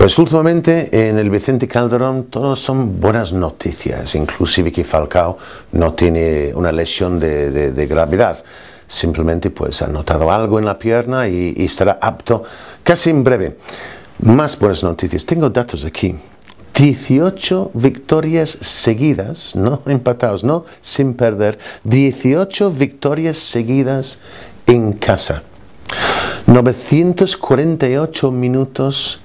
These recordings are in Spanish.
Pues últimamente en el Vicente Calderón todos son buenas noticias, inclusive que Falcao no tiene una lesión de, gravedad simplemente pues ha notado algo en la pierna y, estará apto casi en breve. Más buenas noticias, tengo datos aquí. 18 victorias seguidas, no empatados, no sin perder, 18 victorias seguidas en casa. 948 minutos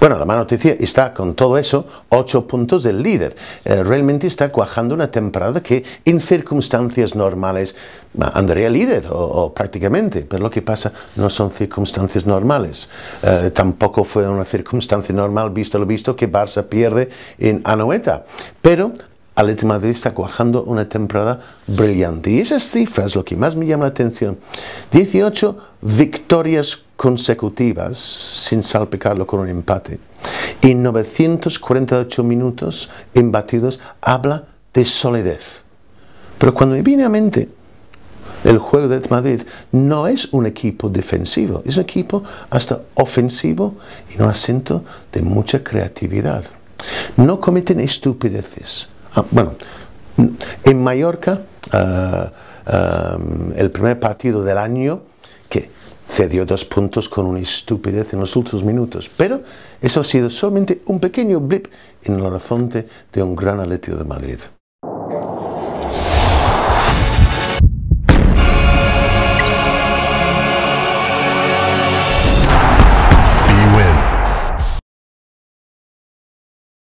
bueno, la mala noticia está con todo eso, ocho puntos del líder. Eh, realmente está cuajando una temporada que en circunstancias normales andaría líder o, prácticamente, pero lo que pasa no son circunstancias normales. Eh, tampoco fue una circunstancia normal, visto lo visto, que Barça pierde en Anoeta. Pero Atleti Madrid está cuajando una temporada brillante. Y esas cifras, lo que más me llama la atención, 18 victorias consecutivas sin salpicarlo con un empate. Y 948 minutos embatidos, habla de solidez. Pero cuando me viene a mente el juego de Madrid, no es un equipo defensivo, es un equipo hasta ofensivo y no asiento de mucha creatividad. No cometen estupideces. Ah, bueno, en Mallorca, ah, ah, el primer partido del año, que cedió dos puntos con una estupidez en los últimos minutos, pero eso ha sido solamente un pequeño blip en el horizonte de un gran aleteo de Madrid.